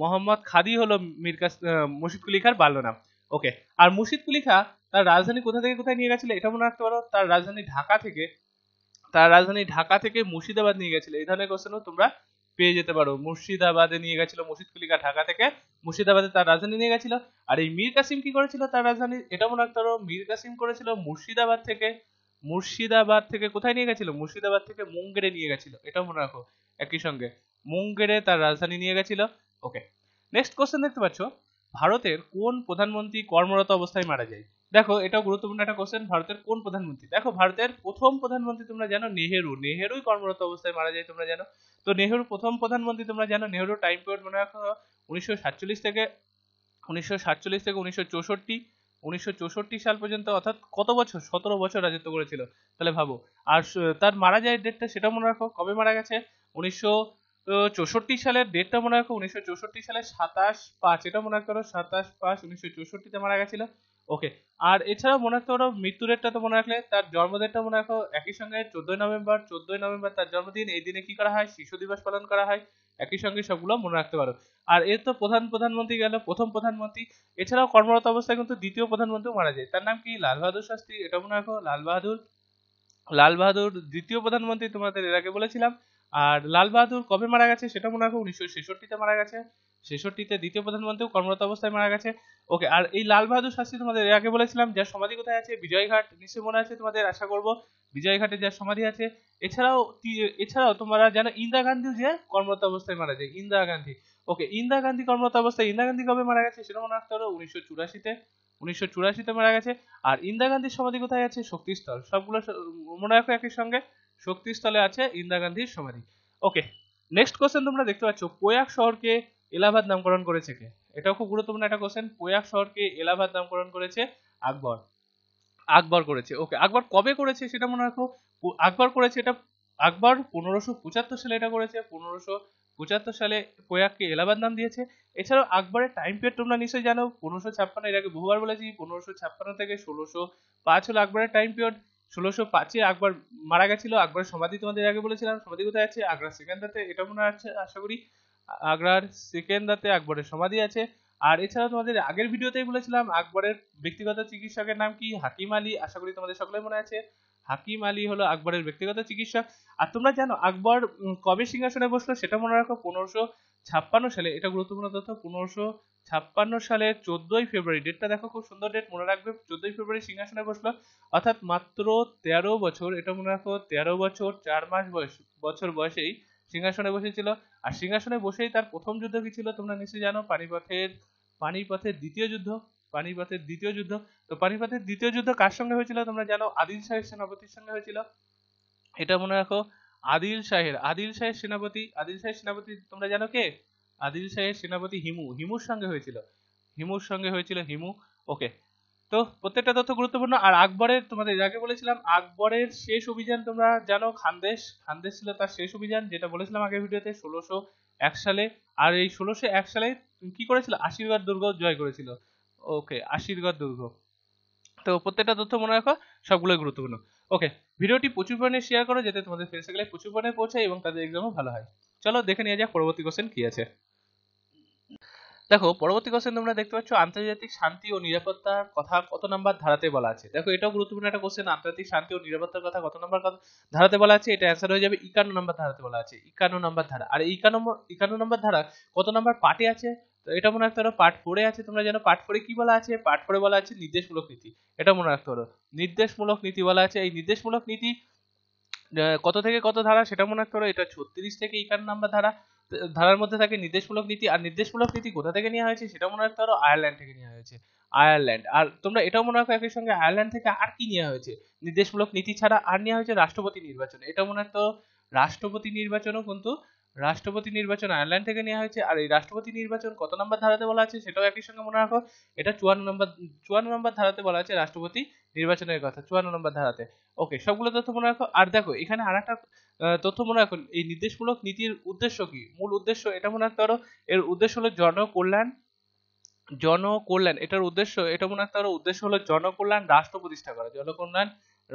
মোহাম্মদ খাদি হলো মীর কাস মুর্শিদ কুলিখার নাম ওকে আর মুর্শিদ কুলিখা তার রাজধানী কোথা থেকে কোথায় নিয়ে গেছিল এটা মনে রাখতে পারো তার রাজধানী ঢাকা থেকে তার রাজধানী ঢাকা থেকে মুর্শিদাবাদ নিয়ে গেছিল এই ধরনের কোশ্চেনও তোমরা পেয়ে যেতে পারো মুর্শিদাবাদে নিয়ে গেছিল মুর্শিদ কুলিকা ঢাকা থেকে মুর্শিদাবাদে তার রাজধানী নিয়ে গেছিল আর এই মীর কাসিম কি করেছিল তার রাজধানী এটা মনে রাখতে পারো মীর কাসিম করেছিল মুর্শিদাবাদ থেকে মুর্শিদাবাদ থেকে কোথায় নিয়ে গেছিল মুর্শিদাবাদ থেকে মুঙ্গেরে নিয়ে গেছিল এটাও মনে রাখো একই সঙ্গে মুঙ্গেরে তার রাজধানী নিয়ে গেছিল ওকে নেক্সট কোশ্চেন দেখতে পাচ্ছ ভারতের কোন প্রধানমন্ত্রী কর্মরত অবস্থায় মারা যায় দেখো এটাও গুরুত্বপূর্ণ একটা কোশ্চেন ভারতের কোন প্রধানমন্ত্রী দেখো ভারতের প্রথম প্রধানমন্ত্রী তোমরা জানো নেহেরু নেহেরুই কর্মরত অবস্থায় মারা যায় তোমরা জানো তো নেহেরু প্রথম প্রধানমন্ত্রী তোমরা জানো নেহেরু টাইম পিরিয়ড মনে রাখো উনিশশো সাতচল্লিশ থেকে উনিশশো সাতচল্লিশ থেকে উনিশশো চৌষট্টি উনিশশো চৌষট্টি সাল পর্যন্ত অর্থাৎ কত বছর সতেরো বছর রাজত্ব করেছিল তাহলে ভাবো আর তার মারা যায় ডেটটা সেটা মনে রাখো কবে মারা গেছে উনিশশো তো চৌষট্টি সালের ডেটটা মনে রাখো উনিশশো চৌষট্টি সালে সাতাশ পাঁচ এটা মনে করো সাতাশ পাঁচ উনিশশো চৌষট্টিতে মারা গেছিল ওকে আর এছাড়া মনে রাখতে পারো মৃত্যু ডেটটা তো মনে রাখলে তার জন্মদিনটা মনে রাখো একই সঙ্গে চোদ্দই নভেম্বর চোদ্দই নভেম্বর তার জন্মদিন এই দিনে কি করা হয় শিশু দিবস পালন করা হয় একই সঙ্গে সবগুলো মনে রাখতে পারো আর এর তো প্রধান প্রধানমন্ত্রী গেল প্রথম প্রধানমন্ত্রী এছাড়াও কর্মরত অবস্থায় কিন্তু দ্বিতীয় প্রধানমন্ত্রী মারা যায় তার নাম কি লাল বাহাদুর শাস্ত্রী এটা মনে রাখো লাল বাহাদুর লাল বাহাদুর দ্বিতীয় প্রধানমন্ত্রী তোমাদের এর আগে বলেছিলাম আর লাল বাহাদুর কবে মারা গেছে সেটা মনে রাখো উনিশশো ছেষট্টিতে মারা গেছে ছেষট্টিতে দ্বিতীয় প্রধানমন্ত্রী কর্মরত অবস্থায় মারা গেছে ওকে আর এই লাল বাহাদুর শাস্ত্রী তোমাদের আগে বলেছিলাম যার সমাধি কোথায় আছে বিজয়ঘাট নিশ্চয় মনে আছে তোমাদের আশা করব বিজয়ঘাটে যার সমাধি আছে এছাড়াও এছাড়াও তোমরা জানো ইন্দিরা গান্ধী যে কর্মরত অবস্থায় মারা যায় ইন্দিরা গান্ধী ওকে ইন্দিরা গান্ধী কর্মরত অবস্থায় ইন্দিরা গান্ধী কবে মারা গেছে সেটা মনে রাখতে হলো উনিশশো চুরাশিতে উনিশশো চুরাশিতে মারা গেছে আর ইন্দিরা গান্ধীর সমাধি কোথায় আছে শক্তিস্থল সবগুলো মনে রাখো একই সঙ্গে শক্তিস্থলে আছে ইন্দিরা গান্ধীর সমাধি ওকে নেক্সট কোশ্চেন তোমরা দেখতে পাচ্ছ পোয়াক শহরকে এলাহাবাদ নামকরণ করেছে কে এটাও খুব গুরুত্বপূর্ণ একটা কোশ্চেন পোয়াক শহরকে এলাহাবাদ নামকরণ করেছে আকবর আকবর করেছে ওকে আকবর কবে করেছে সেটা মনে রাখো আকবর করেছে এটা আকবর পনেরোশো পঁচাত্তর সালে এটা করেছে পনেরোশো পঁচাত্তর সালে পোয়াককে এলাহাবাদ নাম দিয়েছে এছাড়াও আকবরের টাইম পিরিয়ড তোমরা নিশ্চয়ই জানো পনেরোশো ছাপ্পান্ন এর আগে বহুবার বলেছি পনেরোশো ছাপ্পান্ন থেকে ষোলোশো পাঁচ হলো আকবরের টাইম পিরিয়ড ষোলোশো পাঁচে আকবর মারা গেছিল আকবরের সমাধি তোমাদের আগে বলেছিলাম সমাধি কোথায় আছে আগ্রা সেকেন্দাতে এটা মনে আছে আশা করি আগ্রার সেকেন্দাতে আকবরের সমাধি আছে আর এছাড়া তোমাদের আগের ভিডিওতেই বলেছিলাম আকবরের ব্যক্তিগত চিকিৎসকের নাম কি হাকিম আলী আশা করি তোমাদের সকলে মনে আছে হাকিম আলী হলো আকবরের ব্যক্তিগত চিকিৎসক আর তোমরা জানো আকবর কবে সিংহাসনে বসলো সেটা মনে রাখো পনেরোশো ছাপ্পান্ন সালে এটা গুরুত্বপূর্ণ তথ্য পনেরোশো ছাপ্পান্ন সালে চোদ্দই ফেব্রুয়ারি ডেটটা দেখো খুব সুন্দর ডেট মনে রাখবে চোদ্দই ফেব্রুয়ারি সিংহাসনে বসলো অর্থাৎ মাত্র তেরো বছর এটা মনে রাখো তেরো বছর চার মাস বয়স বছর বয়সেই সিংহাসনে বসেছিল আর সিংহাসনে বসেই তার প্রথম যুদ্ধ কি ছিল তোমরা নিশ্চয়ই জানো পানিপথের পানিপথের দ্বিতীয় যুদ্ধ পানিপথের দ্বিতীয় যুদ্ধ তো পানিপথের দ্বিতীয় যুদ্ধ কার সঙ্গে হয়েছিল তোমরা জানো আদিল শাহের সেনাপতির সঙ্গে হয়েছিল এটা মনে রাখো আদিল শাহের আদিল শাহের সেনাপতি আদিল শাহের সেনাপতি তোমরা জানো কে আদিল শাহের সেনাপতি হিমু হিমুর সঙ্গে হয়েছিল হিমুর সঙ্গে হয়েছিল হিমু ওকে তো প্রত্যেকটা তথ্য গুরুত্বপূর্ণ আর আকবরের তোমাদের আগে বলেছিলাম আকবরের শেষ অভিযান তোমরা জানো খানদেশ খানদেশ ছিল তার শেষ অভিযান যেটা বলেছিলাম আগে ভিডিওতে ষোলোশো এক সালে আর এই ষোলোশো এক সালে কি করেছিল আশীর্বাদ দুর্গ জয় করেছিল ওকে আশীর্বাদ দুর্গ তো প্রত্যেকটা তথ্য মনে রাখো সবগুলোই গুরুত্বপূর্ণ ওকে ভিডিওটি প্রচুর পরিমাণে শেয়ার করো যাতে তোমাদের ফ্রেন্ড সার্কেলে প্রচুর পরিমাণে পৌঁছায় এবং তাদের এক্সামও ভালো হয় চলো দেখে নিয়ে যাক পরবর্তী কোশ্চেন কি আছে দেখো পরবর্তী কোশ্চেন তোমরা দেখতে পাচ্ছ আন্তর্জাতিক শান্তি ও নিরাপত্তার কথা কত নাম্বার ধারাতে বলা আছে দেখো এটাও গুরুত্বপূর্ণ একটা কোশ্চেন আন্তর্জাতিক শান্তি ও নিরাপত্তার কথা কত নাম্বার ধারাতে বলা আছে এটা অ্যান্সার হয়ে যাবে একান্ন নাম্বার ধারাতে বলা আছে একান্ন নাম্বার ধারা আর একান্ন একান্ন নাম্বার ধারা কত নাম্বার পার্টে আছে তো এটা মনে রাখতে পারো পাঠ ফোরে আছে তোমরা যেন পাঠ করে কি বলা আছে পাঠ করে বলা আছে নির্দেশমূলক নীতি এটা মনে রাখতে পারো নির্দেশমূলক নীতি বলা আছে এই নির্দেশমূলক নীতি কত থেকে কত ধারা সেটা মনে রাখতে পারো এটা ছত্রিশ থেকে একান্ন নাম্বার ধারা ধারার মধ্যে থাকে নির্দেশমূলক নীতি আর নির্দেশমূলক নীতি কোথা থেকে নেওয়া হয়েছে সেটা মনে রাখতে পারো আয়ারল্যান্ড থেকে নেওয়া হয়েছে আয়ারল্যান্ড আর তোমরা এটাও মনে রাখো একই সঙ্গে আয়ারল্যান্ড থেকে আর কি নেওয়া হয়েছে নির্দেশমূলক নীতি ছাড়া আর নেওয়া হয়েছে রাষ্ট্রপতি নির্বাচন এটা মনে রাখতে রাষ্ট্রপতি নির্বাচনও কিন্তু রাষ্ট্রপতি নির্বাচন আয়ারল্যান্ড থেকে নেওয়া হয়েছে আর এই রাষ্ট্রপতি নির্বাচন কত নম্বর ধারাতে বলা আছে সেটাও একই সঙ্গে মনে রাখো এটা চুয়ান্ন নম্বর চুয়ান্ন নম্বর ধারাতে বলা আছে রাষ্ট্রপতি নির্বাচনের কথা চুয়ান্ন নম্বর ধারাতে ওকে সবগুলো তথ্য মনে রাখো আর দেখো এখানে আর একটা তথ্য মনে রাখো এই নির্দেশমূলক নীতির উদ্দেশ্য কি মূল উদ্দেশ্য এটা মনে রাখতে পারো এর উদ্দেশ্য হলো জনকল্যাণ জনকল্যাণ এটার উদ্দেশ্য এটা মনে রাখতে পারো উদ্দেশ্য হলো জনকল্যাণ রাষ্ট্র প্রতিষ্ঠা করা জনকল্যাণ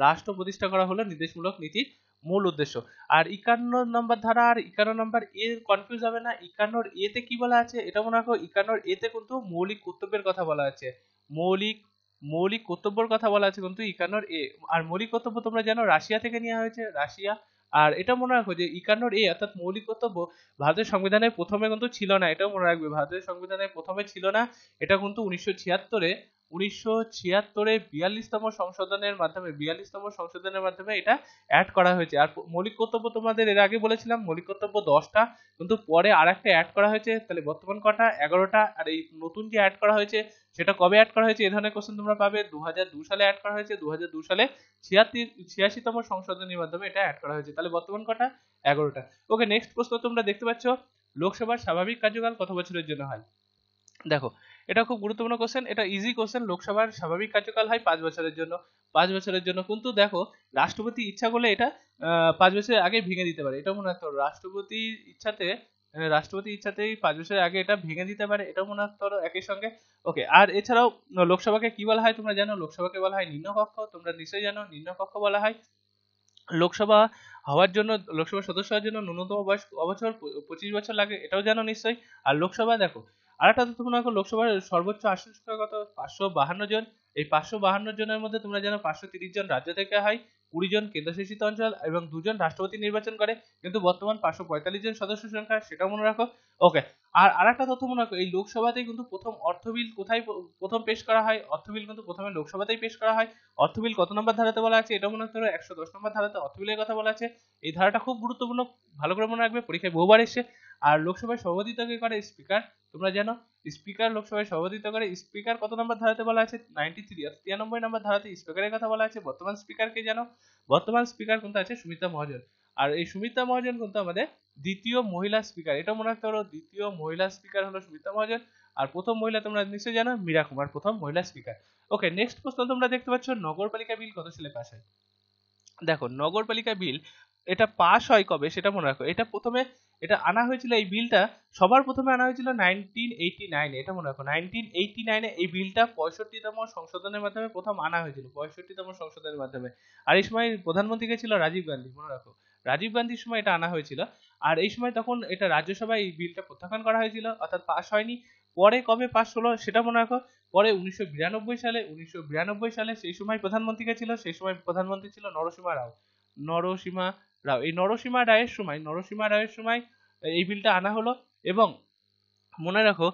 রাষ্ট্র প্রতিষ্ঠা করা হলো নির্দেশমূলক নীতির মূল উদ্দেশ্য আর একান্ন নম্বর ধারা আর একান্ন নম্বর এ কনফিউজ হবে না একান্নর এতে কি বলা আছে এটা মনে রাখো একান্নর এতে কিন্তু মৌলিক কর্তব্যের কথা বলা আছে মৌলিক মৌলিক কর্তব্যের কথা বলা আছে কিন্তু একান্নর এ আর মৌলিক কর্তব্য তোমরা জানো রাশিয়া থেকে নেওয়া হয়েছে রাশিয়া আর এটা মনে রাখো যে একান্নর এ অর্থাৎ মৌলিক কর্তব্য ভারতের সংবিধানের প্রথমে কিন্তু ছিল না এটাও মনে রাখবে ভারতের সংবিধানের প্রথমে ছিল না এটা কিন্তু উনিশশো ছিয়াত্তরে উনিশশো ছিয়াত্তরে বিয়াল্লিশতম সংশোধনের মাধ্যমে বিয়াল্লিশতম সংশোধনের মাধ্যমে এটা অ্যাড করা হয়েছে আর মৌলিক কর্তব্য তোমাদের এর আগে বলেছিলাম মৌলিক কর্তব্য দশটা কিন্তু পরে আর একটা অ্যাড করা হয়েছে তাহলে বর্তমান কটা এগারোটা আর এই নতুন যে অ্যাড করা হয়েছে সেটা কবে অ্যাড করা হয়েছে এ ধরনের কোশ্চেন তোমরা পাবে দু সালে অ্যাড করা হয়েছে দু সালে ছিয়াত্তি ছিয়াশিতম সংশোধনের মাধ্যমে এটা অ্যাড করা হয়েছে তাহলে বর্তমান কটা এগারোটা ওকে নেক্সট প্রশ্ন তোমরা দেখতে পাচ্ছ লোকসভার স্বাভাবিক কার্যকাল কত বছরের জন্য হয় দেখো এটা খুব গুরুত্বপূর্ণ কোশ্চেন এটা ইজি কোশ্চেন লোকসভার স্বাভাবিক কার্যকাল হয় পাঁচ বছরের জন্য পাঁচ বছরের জন্য কিন্তু দেখো রাষ্ট্রপতি ইচ্ছা করলে এটা পাঁচ বছরের আগে ভেঙে দিতে পারে এটা মনে রাখতে রাষ্ট্রপতি ইচ্ছাতে রাষ্ট্রপতি ইচ্ছাতেই পাঁচ বছরের আগে এটা ভেঙে দিতে পারে এটা মনে রাখতে হবে একই সঙ্গে ওকে আর এছাড়াও লোকসভাকে কি বলা হয় তোমরা জানো লোকসভাকে বলা হয় নিম্নকক্ষ তোমরা নিশ্চয়ই জানো নিম্নকক্ষ বলা হয় লোকসভা হওয়ার জন্য লোকসভা সদস্য হওয়ার জন্য ন্যূনতম বয়স বছর পঁচিশ বছর লাগে এটাও জানো নিশ্চয়ই আর লোকসভা দেখো আর একটা তোমরা এখন লোকসভার সর্বোচ্চ আসন সংখ্যা কত পাঁচশো বাহান্ন জন এই পাঁচশো বাহান্ন জনের মধ্যে তোমরা জানো পাঁচশো তিরিশ জন রাজ্য থেকে হয় কুড়ি জন কেন্দ্রশাসিত অঞ্চল এবং দুজন রাষ্ট্রপতি নির্বাচন করে কিন্তু বর্তমান পাঁচশো পঁয়তাল্লিশ জন সদস্য সংখ্যা সেটা মনে রাখো ওকে আর আরেকটা তথ্য মনে রাখো এই লোকসভাতেই কিন্তু প্রথম অর্থ বিল কোথায় প্রথম পেশ করা হয় অর্থ বিল কিন্তু প্রথমে লোকসভাতেই পেশ করা হয় অর্থ বিল কত নম্বর ধারাতে বলা আছে এটা মনে রাখতে হবে একশো দশ নম্বর ধারাতে অর্থ বিলের কথা বলা আছে এই ধারাটা খুব গুরুত্বপূর্ণ ভালো করে মনে রাখবে পরীক্ষায় বহুবার এসছে আর লোকসভায় সভাপতিত্ব করে স্পিকার তোমরা জানো স্পিকার লোকসভায় সভাপতিত্ব করে স্পিকার কত নম্বর ধারাতে বলা আছে নাইনটি থ্রি আর তিরানব্বই নম্বর ধারাতে স্পিকারের কথা বলা আছে বর্তমান স্পিকারকে জানো বর্তমান স্পিকার কিন্তু আছে সুমিতা মহাজন আর এই সুমিতা মহাজন কিন্তু আমাদের দ্বিতীয় মহিলা স্পিকার এটা মনে রাখতে পারো দ্বিতীয় মহিলা স্পিকার হলো সুমিতা মহাজন আর প্রথম মহিলা তোমরা নিশ্চয়ই জানো মীরা কুমার প্রথম মহিলা স্পিকার ওকে নেক্সট প্রশ্ন তোমরা দেখতে পাচ্ছ নগরপালিকা বিল কত সালে পাস হয় দেখো নগরপালিকা বিল এটা পাস হয় কবে সেটা মনে রাখো এটা প্রথমে এটা আনা হয়েছিল এই বিলটা সবার প্রথমে আনা হয়েছিল নাইনটিন এইটি নাইনে এটা মনে রাখো নাইনটিন এইটি নাইনে এই বিলটা পঁয়ষট্টিতম সংশোধনের মাধ্যমে প্রথম আনা হয়েছিল পঁয়ষট্টিতম সংশোধনের মাধ্যমে আর এই সময় প্রধানমন্ত্রীকে ছিল রাজীব গান্ধী মনে রাখো রাজীব গান্ধীর সময় এটা আনা হয়েছিল আর এই সময় তখন এটা রাজ্যসভায় এই বিলটা প্রত্যাখ্যান করা হয়েছিল অর্থাৎ পাস হয়নি পরে কবে পাস হলো সেটা মনে রাখো পরে উনিশশো সালে উনিশশো সালে সেই সময় প্রধানমন্ত্রীকে ছিল সেই সময় প্রধানমন্ত্রী ছিল নরসিমা রাও নরসিমা এই নরসীমা রায়ের সময় নরসীমা রায়ের সময় এই বিলটা আনা হলো এবং মনে রাখো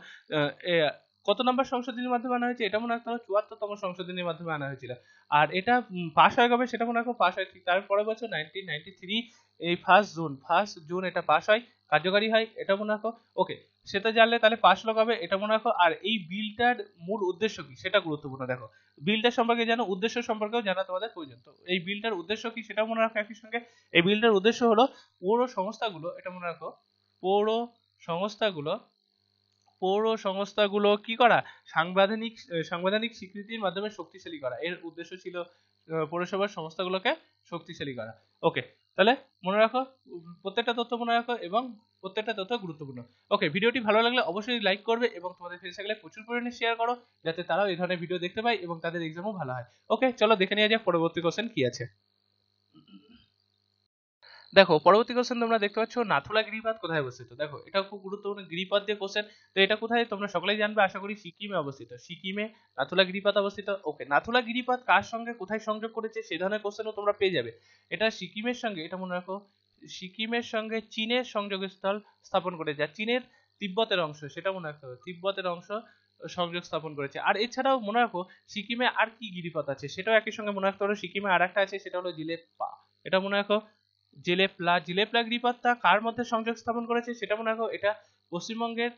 কত নম্বর সংশোধনীর মাধ্যমে আনা হয়েছে এটা মনে রাখতে হবে চুয়াত্তরতম সংশোধনীর মাধ্যমে আনা হয়েছিল আর এটা পাস হয়ে গেবে সেটা মনে রাখো পাস হয় ঠিক তার পরের বছর নাইনটিন নাইনটি থ্রি এই ফার্স্ট জুন ফার্স্ট জুন এটা পাস হয় কার্যকারী হয় এটা মনে রাখো ওকে সেটা জানলে তাহলে পাস লোক হবে এটা মনে রাখো আর এই বিলটার মূল উদ্দেশ্য কি সেটা গুরুত্বপূর্ণ দেখো বিলটার সম্পর্কে জানো উদ্দেশ্য সম্পর্কেও জানা তোমাদের প্রয়োজন তো এই বিলটার উদ্দেশ্য কি সেটা মনে রাখো একই সঙ্গে এই বিলটার উদ্দেশ্য হলো পৌর সংস্থাগুলো এটা মনে রাখো পৌর সংস্থাগুলো পৌর সংস্থাগুলো কি করা সাংবিধানিক সাংবিধানিক স্বীকৃতির মাধ্যমে শক্তিশালী করা এর উদ্দেশ্য ছিল পৌরসভার সংস্থাগুলোকে শক্তিশালী করা ওকে তাহলে মনে রাখো প্রত্যেকটা তথ্য মনে রাখো এবং প্রত্যেকটা তথ্য গুরুত্বপূর্ণ ওকে ভিডিওটি ভালো লাগলে অবশ্যই লাইক করবে এবং তোমাদের ফ্রেন্ডস থাকলে প্রচুর পরিমাণে শেয়ার করো যাতে তারাও এই ধরনের ভিডিও দেখতে পায় এবং তাদের এক্সামও ভালো হয় ওকে চলো দেখে নেওয়া যাক পরবর্তী কোশ্চেন কি আছে দেখো পরবর্তী কোশ্চেন তোমরা দেখতে পাচ্ছ নাথুলা গিরিপাত কোথায় অবস্থিত দেখো এটা খুব গুরুত্বপূর্ণ গিরিপাত দিয়ে কোশ্চেন তো এটা কোথায় তোমরা সকলেই জানবে আশা করি সিকিমে অবস্থিত সিকিমে নাথুলা গিরিপাত অবস্থিত ওকে নাথুলা গিরিপাত কার সঙ্গে কোথায় সংযোগ করেছে সে ধরনের কোশ্চেনও তোমরা পেয়ে যাবে এটা সিকিমের সঙ্গে এটা মনে রাখো সিকিমের সঙ্গে চীনের সংযোগস্থল স্থাপন করেছে আর চীনের তিব্বতের অংশ সেটা মনে রাখতে হবে তিব্বতের অংশ সংযোগ স্থাপন করেছে আর এছাড়াও মনে রাখো সিকিমে আর কি গিরিপথ আছে সেটাও একই সঙ্গে মনে রাখতে হবে সিকিমে আর একটা আছে সেটা হলো জিলেপা এটা মনে রাখো জেলেপ্লা জেলেপ্লা গ্রিপাত্তা কার মধ্যে সংযোগ স্থাপন করেছে সেটা মনে রাখো এটা পশ্চিমবঙ্গের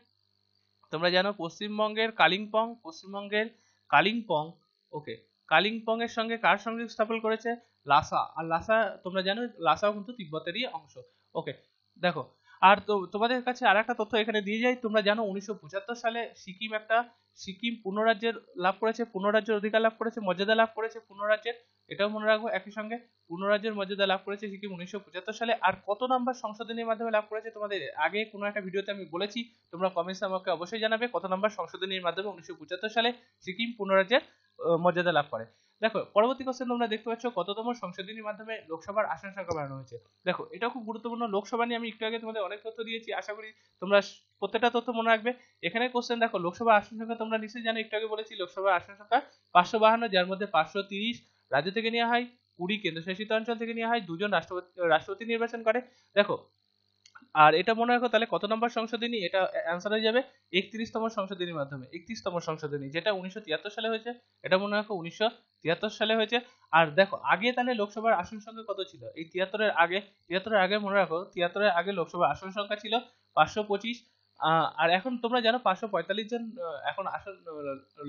তোমরা জানো পশ্চিমবঙ্গের কালিম্পং পশ্চিমবঙ্গের কালিম্পং ওকে কালিম্পং এর সঙ্গে কার সংযোগ স্থাপন করেছে লাসা আর লাসা তোমরা জানো লাসাও কিন্তু তিব্বতেরই অংশ ওকে দেখো আর তো তোমাদের কাছে আর একটা তথ্য এখানে দিয়ে যাই তোমরা জানো উনিশশো সালে সিকিম একটা সিকিম পুনরাজ্যের লাভ করেছে পুনরাজ্যের অধিকার লাভ করেছে মর্যাদা লাভ করেছে পুনরাজ্যের এটাও মনে রাখবো একই সঙ্গে পুনরাজ্যের মর্যাদা লাভ করেছে সিকিম উনিশশো সালে আর কত নম্বর সংশোধনীর মাধ্যমে লাভ করেছে তোমাদের আগে কোনো একটা ভিডিওতে আমি বলেছি তোমরা কমেন্টস আমাকে অবশ্যই জানাবে কত নম্বর সংশোধনীর মাধ্যমে উনিশশো সালে সিকিম পুনরাজ্যের মর্যাদা লাভ করে দেখো পরবর্তী কোশ্চেন তোমরা দেখতে পাচ্ছ কততম সংশোধনীর মাধ্যমে লোকসভার আসন সংখ্যা বাড়ানো হয়েছে দেখো এটা খুব গুরুত্বপূর্ণ লোকসভা নিয়ে আমি একটু আগে তোমাদের অনেক তথ্য দিয়েছি আশা করি তোমরা প্রত্যেকটা তথ্য মনে রাখবে এখানে কোশ্চেন দেখো লোকসভা আসন সংখ্যা তোমরা নিশ্চয়ই জানো একটু আগে বলেছি লোকসভা আসন সংখ্যা পাঁচশো বাহান্ন যার মধ্যে পাঁচশো তিরিশ রাজ্য থেকে নেওয়া হয় কুড়ি কেন্দ্রশাসিত অঞ্চল থেকে নেওয়া হয় দুজন রাষ্ট্রপতি রাষ্ট্রপতি নির্বাচন করে দেখো আর এটা মনে রাখো তাহলে কত নম্বর সংশোধনী এটা অ্যান্সার হয়ে যাবে একত্রিশতম সংশোধনীর মাধ্যমে একত্রিশতম সংশোধনী যেটা উনিশশো তিয়াত্তর সালে হয়েছে এটা মনে রাখো উনিশশো তিয়াত্তর সালে হয়েছে আর দেখো আগে তাহলে লোকসভার আসন সংখ্যা কত ছিল এই তিয়াত্তরের আগে তিয়াত্তরের আগে মনে রাখো তিয়াত্তরের আগে লোকসভার আসন সংখ্যা ছিল পাঁচশো পঁচিশ আর এখন তোমরা জানো পাঁচশো পঁয়তাল্লিশ জন এখন আসল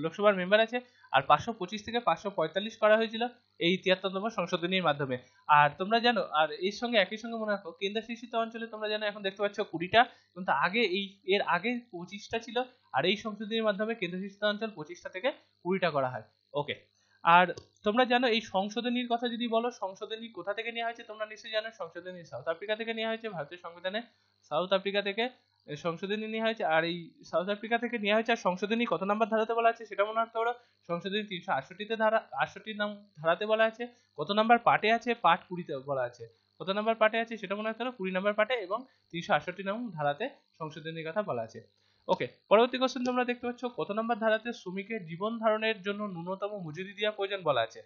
লোকসভার মেম্বার আছে আর পাঁচশো পঁচিশ থেকে পাঁচশো পঁয়তাল্লিশ করা হয়েছিল এই তিয়াত্তরতম সংশোধনীর মাধ্যমে আর তোমরা জানো আর এর সঙ্গে একই সঙ্গে মনে রাখো শাসিত অঞ্চলে তোমরা জানো এখন দেখতে পাচ্ছ কুড়িটা কিন্তু আগে এই এর আগে পঁচিশটা ছিল আর এই সংশোধনীর মাধ্যমে শাসিত অঞ্চল পঁচিশটা থেকে কুড়িটা করা হয় ওকে আর তোমরা জানো এই সংশোধনীর কথা যদি বলো সংশোধনী কোথা থেকে নেওয়া হয়েছে তোমরা নিশ্চয়ই জানো সংশোধনী সাউথ আফ্রিকা থেকে নেওয়া হয়েছে ভারতীয় সংবিধানে সাউথ আফ্রিকা থেকে সংশোধনী নেওয়া হয়েছে আর এই সাউথ আফ্রিকা থেকে নেওয়া হয়েছে আর সংশোধনী কত নাম্বার ধারাতে বলা আছে সেটা মনে রাখতে পারো সংশোধনী তিনশো আটষট্টিতে ধারা আটষট্টি নাম ধারাতে বলা আছে কত নাম্বার পার্টে আছে পার্ট কুড়িতে বলা আছে কত নাম্বার পার্টে আছে সেটা মনে রাখতে পারো কুড়ি নাম্বার পার্টে এবং তিনশো আটষট্টি নাম ধারাতে সংশোধনীর কথা বলা আছে ওকে পরবর্তী কোশ্চেন তোমরা দেখতে পাচ্ছ কত নাম্বার ধারাতে শ্রমিকের জীবন ধারণের জন্য ন্যূনতম মজুরি দেওয়া প্রয়োজন বলা আছে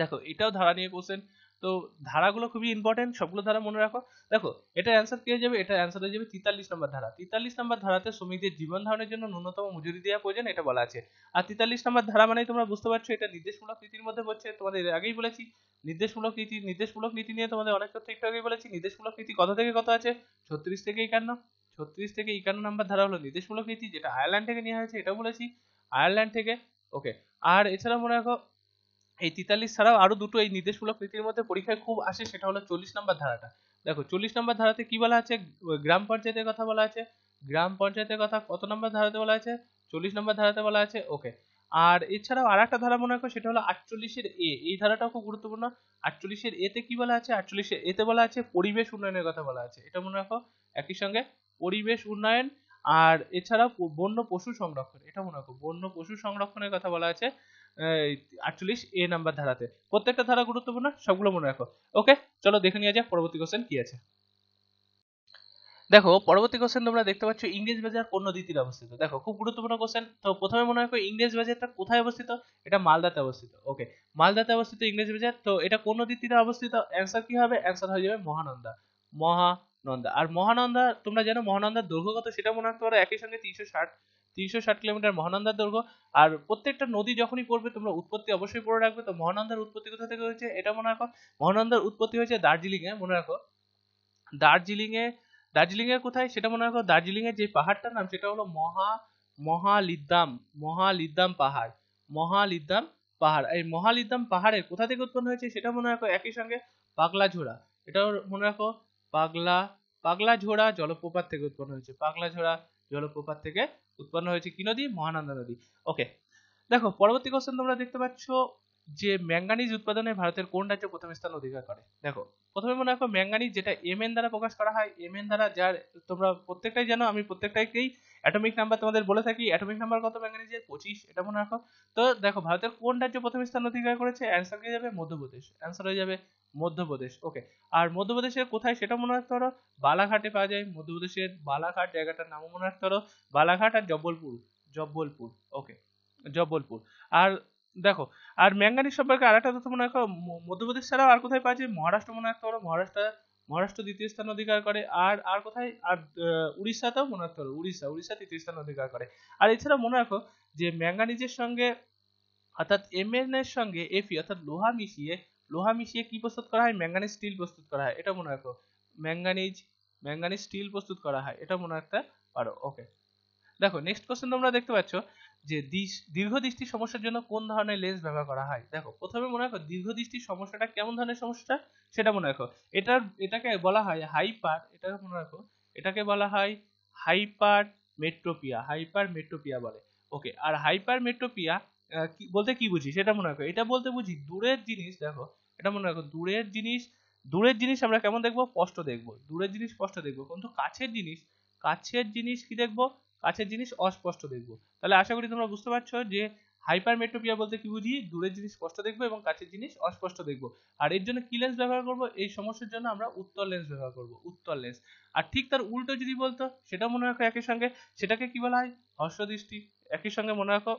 দেখো এটাও ধারা নিয়ে কোশ্চেন তো ধারাগুলো খুবই ইম্পর্টেন্ট সবগুলো ধারা মনে রাখো দেখো এটা অ্যান্সার কে হয়ে যাবে এটা অ্যান্সার হয়ে যাবে তেতাল্লিশ নম্বর ধারা তেতাল্লিশ নম্বর ধারাতে শ্রমিকদের জীবন ধারণের জন্য ন্যূনতম মজুরি দেওয়া প্রয়োজন এটা বলা আছে আর তেতাল্লিশ নম্বর ধারা মানে তোমরা বুঝতে পারছো এটা নির্দেশমূলক নীতির মধ্যে পড়ছে তোমাদের আগেই বলেছি নির্দেশমূলক নীতি নির্দেশমূলক নীতি নিয়ে তোমাদের অনেক তথ্য একটু আগেই বলেছি নির্দেশমূলক নীতি কত থেকে কত আছে ছত্রিশ থেকে একান্ন ছত্রিশ থেকে একান্ন নম্বর ধারা হলো নির্দেশমূলক নীতি যেটা আয়ারল্যান্ড থেকে নেওয়া হয়েছে এটা বলেছি আয়ারল্যান্ড থেকে ওকে আর এছাড়া মনে রাখো এই তেতাল্লিশ ছাড়াও আরো দুটো এই নির্দেশমূলক নীতির মধ্যে পরীক্ষায় খুব আসে সেটা হলো চল্লিশ নম্বর ধারাটা দেখো চল্লিশ নম্বর ধারাতে কি বলা আছে গ্রাম পঞ্চায়েতের কথা বলা আছে গ্রাম পঞ্চায়েতের কথা কত নম্বর ধারাতে বলা আছে চল্লিশ নম্বর ধারাতে বলা আছে ওকে আর এছাড়াও আর একটা ধারা মনে রাখো সেটা হলো আটচল্লিশের এ এই ধারাটাও খুব গুরুত্বপূর্ণ আটচল্লিশের এতে কি বলা আছে আটচল্লিশের এতে বলা আছে পরিবেশ উন্নয়নের কথা বলা আছে এটা মনে রাখো একই সঙ্গে পরিবেশ উন্নয়ন আর এছাড়াও বন্য পশু সংরক্ষণ এটা মনে রাখো বন্য পশু সংরক্ষণের কথা বলা আছে আটচল্লিশ এ নাম্বার ধারাতে প্রত্যেকটা ধারা গুরুত্বপূর্ণ সবগুলো মনে রাখো ওকে চলো দেখে নিয়ে যাক পরবর্তী কোশ্চেন কি আছে দেখো পরবর্তী কোশ্চেন তোমরা দেখতে পাচ্ছ ইংরেজ বাজার কোন নদীতে অবস্থিত দেখো খুব গুরুত্বপূর্ণ কোশ্চেন তো প্রথমে মনে রাখো ইংরেজ বাজারটা কোথায় অবস্থিত এটা মালদাতে অবস্থিত ওকে মালদাতে অবস্থিত ইংরেজ বাজার তো এটা কোন নদীতে অবস্থিত অ্যান্সার কি হবে অ্যান্সার হয়ে যাবে মহানন্দা মহানন্দা আর মহানন্দা তোমরা জানো মহানন্দার দৈর্ঘ্য কত সেটা মনে রাখতে পারো একই সঙ্গে তিনশো ষাট তিনশো ষাট কিলোমিটার মহানন্দার দৈর্ঘ্য আর প্রত্যেকটা নদী যখনই পড়বে তোমরা উৎপত্তি অবশ্যই পড়ে রাখবে তো মহানন্দার উৎপত্তি কোথা থেকে হয়েছে এটা মনে রাখো মহানন্দার উৎপত্তি হয়েছে দার্জিলিং এ মনে রাখো দার্জিলিং এ দার্জিলিং এর কোথায় সেটা মনে রাখো দার্জিলিং এর যে পাহাড়টার নাম সেটা হলো মহা মহালিদ্দাম মহালিদ্দাম পাহাড় মহালিদ্দাম পাহাড় এই মহালিদ্দাম পাহাড়ের কোথা থেকে উৎপন্ন হয়েছে সেটা মনে রাখো একই সঙ্গে পাগলা ঝোড়া এটাও মনে রাখো পাগলা পাগলা ঝোড়া জলপ্রপাত থেকে উৎপন্ন হয়েছে পাগলা ঝোড়া জলপ্রপাত থেকে উৎপন্ন হয়েছে কি নদী মহানন্দা নদী ওকে দেখো পরবর্তী কোশ্চেন তোমরা দেখতে পাচ্ছ যে ম্যাঙ্গানিজ উৎপাদনে ভারতের কোন রাজ্য প্রথম স্থান অধিকার করে দেখো প্রথমে মনে রাখো ম্যাঙ্গানিজ যেটা এম এন দ্বারা প্রকাশ করা হয় এম এন দ্বারা যার তোমরা প্রত্যেকটাই জানো আমি প্রত্যেকটাইকেই অ্যাটমিক নাম্বার তোমাদের বলে থাকি অ্যাটমিক নাম্বার কত ম্যাঙ্গানিজের পঁচিশ এটা মনে রাখো তো দেখো ভারতের কোন রাজ্য প্রথম স্থান অধিকার করেছে অ্যান্সার হয়ে যাবে মধ্যপ্রদেশ অ্যান্সার হয়ে যাবে মধ্যপ্রদেশ ওকে আর মধ্যপ্রদেশের কোথায় সেটা মনে রাখতে পারো বালাঘাটে পাওয়া যায় মধ্যপ্রদেশের বালাঘাট জায়গাটার নামও মনে রাখতে পারো বালাঘাট আর জব্বলপুর জব্বলপুর ওকে জব্বলপুর আর দেখো আর ম্যাঙ্গানিজ সম্পর্কে আর একটা তথ্য মনে রাখো মধ্যপ্রদেশ ছাড়াও আর কোথায় পাওয়া যায় মহারাষ্ট্র মনে রাখতে পারো মহারাষ্ট্র মহারাষ্ট্র দ্বিতীয় স্থান অধিকার করে আর আর কোথায় আর উড়িষ্যাতেও মনে রাখতে হবে উড়িষ্যা উড়িষ্যা তৃতীয় স্থান অধিকার করে আর এছাড়া মনে রাখো যে ম্যাঙ্গানিজের সঙ্গে অর্থাৎ এমএন এর সঙ্গে এফি অর্থাৎ লোহা মিশিয়ে লোহা মিশিয়ে কি প্রস্তুত করা হয় ম্যাঙ্গানিজ স্টিল প্রস্তুত করা হয় এটা মনে রাখো ম্যাঙ্গানিজ ম্যাঙ্গানিজ স্টিল প্রস্তুত করা হয় এটা মনে রাখতে পারো ওকে দেখো নেক্সট কোশ্চেন তোমরা দেখতে পাচ্ছ যে দীর্ঘ দৃষ্টি সমস্যার জন্য কোন ধরনের লেন্স ব্যবহার করা হয় দেখো প্রথমে মনে রাখো দৃষ্টির সমস্যাটা কেমন ধরনের সমস্যা সেটা মনে রাখো এটার এটাকে বলা হয় হাইপার এটা মনে রাখো এটাকে বলা হয় হাইপার মেট্রোপিয়া হাইপার মেট্রোপিয়া বলে ওকে আর হাইপার মেট্রোপিয়া বলতে কি বুঝি সেটা মনে রাখো এটা বলতে বুঝি দূরের জিনিস দেখো এটা মনে রাখো দূরের জিনিস দূরের জিনিস আমরা কেমন দেখবো স্পষ্ট দেখবো দূরের জিনিস স্পষ্ট দেখবো কিন্তু কাছের জিনিস কাছের জিনিস কি দেখবো কাছের জিনিস অস্পষ্ট দেখবো তাহলে আশা করি তোমরা বুঝতে পারছো যে হাইপারমেট্রোপিয়া বলতে কি বুঝি দূরের জিনিস স্পষ্ট দেখবো এবং কাছের জিনিস অস্পষ্ট দেখবো আর এর জন্য কি লেন্স ব্যবহার করবো এই সমস্যার জন্য আমরা উত্তর লেন্স ব্যবহার করবো উত্তর লেন্স আর ঠিক তার উল্টো যদি বলতো সেটা মনে রাখো একই সঙ্গে সেটাকে কি বলা হয় হর্ষদৃষ্টি একই সঙ্গে মনে রাখো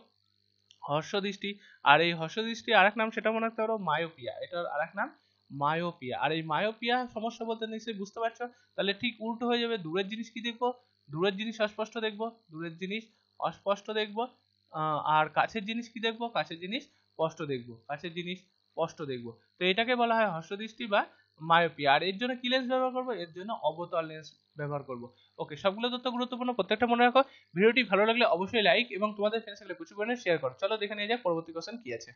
হর্ষদৃষ্টি আর এই হর্ষদৃষ্টি আরেক নাম সেটা মনে রাখতে পারো মায়োপিয়া এটার আরেক নাম মায়োপিয়া আর এই মায়োপিয়া সমস্যা বলতে নিশ্চয়ই বুঝতে পারছো তাহলে ঠিক উল্টো হয়ে যাবে দূরের জিনিস কি দেখবো দূরের জিনিস অস্পষ্ট দেখব দূরের জিনিস অস্পষ্ট দেখব আর কাছের জিনিস কি দেখব কাছের জিনিস স্পষ্ট দেখব কাছের জিনিস স্পষ্ট দেখব তো এটাকে বলা হয় হস্তদৃষ্টি বা মায়োপিয়া আর এর জন্য কি লেন্স ব্যবহার করব এর জন্য অবতল লেন্স ব্যবহার করবো ওকে সবগুলো তত্ত্ব গুরুত্বপূর্ণ প্রত্যেকটা মনে রাখো ভিডিওটি ভালো লাগলে অবশ্যই লাইক এবং তোমাদের ফ্রেন্ডস কিছু প্রচুর পরিমাণে শেয়ার করো চলো দেখে নিয়ে যাক পরবর্তী কোশ্চেন কি আছে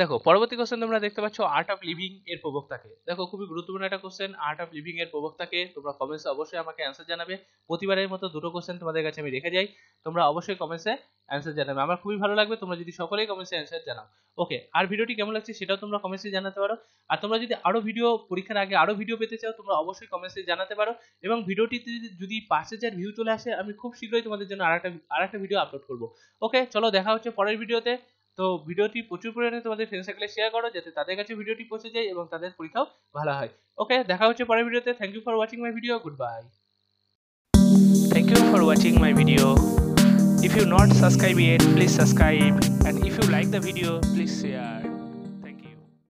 দেখো পরবর্তী কোশ্চেন তোমরা দেখতে পাচ্ছ আর্ট অফ লিভিং এর প্রবক্তাকে দেখো খুবই গুরুত্বপূর্ণ একটা কোশ্চেন আর্ট অফ লিভিং এর প্রবক্তাকে তোমরা কমেন্টসে অবশ্যই আমাকে অ্যান্সার জানাবে প্রতিবারের মতো দুটো কোশ্চেন তোমাদের কাছে আমি রেখে যাই তোমরা অবশ্যই কমেন্টসে অ্যান্সার জানাবে আমার খুবই ভালো লাগবে তোমরা যদি সকলেই কমেন্টসে অ্যান্সার জানাও ওকে আর ভিডিওটি কেমন লাগছে সেটাও তোমরা কমেন্টসে জানাতে পারো আর তোমরা যদি আরো ভিডিও পরীক্ষার আগে আরো ভিডিও পেতে চাও তোমরা অবশ্যই কমেন্টসে জানাতে পারো এবং ভিডিওটিতে যদি পাঁচ হাজার ভিউ চলে আসে আমি খুব শীঘ্রই তোমাদের জন্য আর একটা আর একটা ভিডিও আপলোড করবো ওকে চলো দেখা হচ্ছে পরের ভিডিওতে তো ভিডিওটি প্রচুর পরিমাণে তোমাদের ফ্রেন্ড সার্কেলে শেয়ার করো যাতে তাদের কাছে ভিডিওটি পৌঁছে যায় এবং তাদের পরীক্ষাও ভালো হয় ওকে দেখা হচ্ছে পরের ভিডিওতে thank you for watching my video goodbye thank you for watching my video if you not subscribe yet please subscribe and if you like the video please share